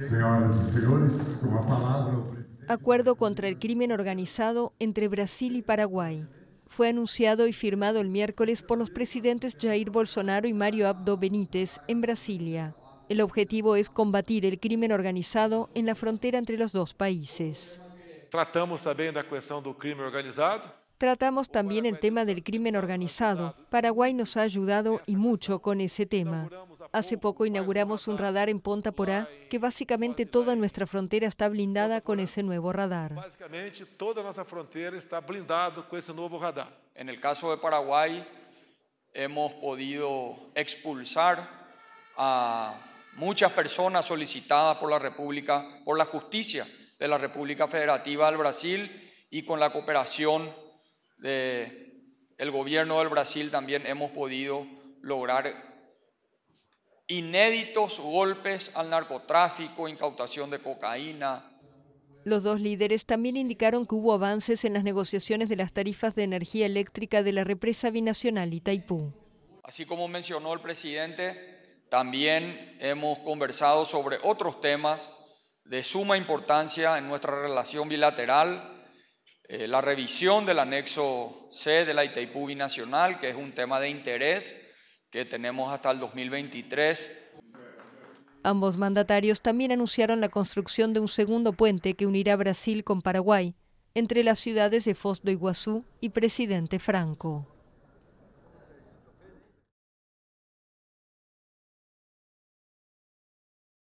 Señoras y señores, con la palabra. Acuerdo contra el crimen organizado entre Brasil y Paraguay. Fue anunciado y firmado el miércoles por los presidentes Jair Bolsonaro y Mario Abdo Benítez en Brasilia. El objetivo es combatir el crimen organizado en la frontera entre los dos países. Tratamos también de la cuestión del crimen organizado. Tratamos también el tema del crimen organizado. Paraguay nos ha ayudado y mucho con ese tema. Hace poco inauguramos un radar en Ponta Porá, que básicamente toda nuestra frontera está blindada con ese nuevo radar. Básicamente toda nuestra frontera está blindada con ese nuevo radar. En el caso de Paraguay, hemos podido expulsar a muchas personas solicitadas por la República, por la justicia de la República Federativa del Brasil y con la cooperación del el gobierno del Brasil también hemos podido lograr inéditos golpes al narcotráfico, incautación de cocaína. Los dos líderes también indicaron que hubo avances en las negociaciones de las tarifas de energía eléctrica de la represa binacional Itaipú. Así como mencionó el presidente, también hemos conversado sobre otros temas de suma importancia en nuestra relación bilateral eh, la revisión del anexo C de la Itaipú Binacional, que es un tema de interés que tenemos hasta el 2023. Ambos mandatarios también anunciaron la construcción de un segundo puente que unirá Brasil con Paraguay, entre las ciudades de Foz do Iguazú y Presidente Franco.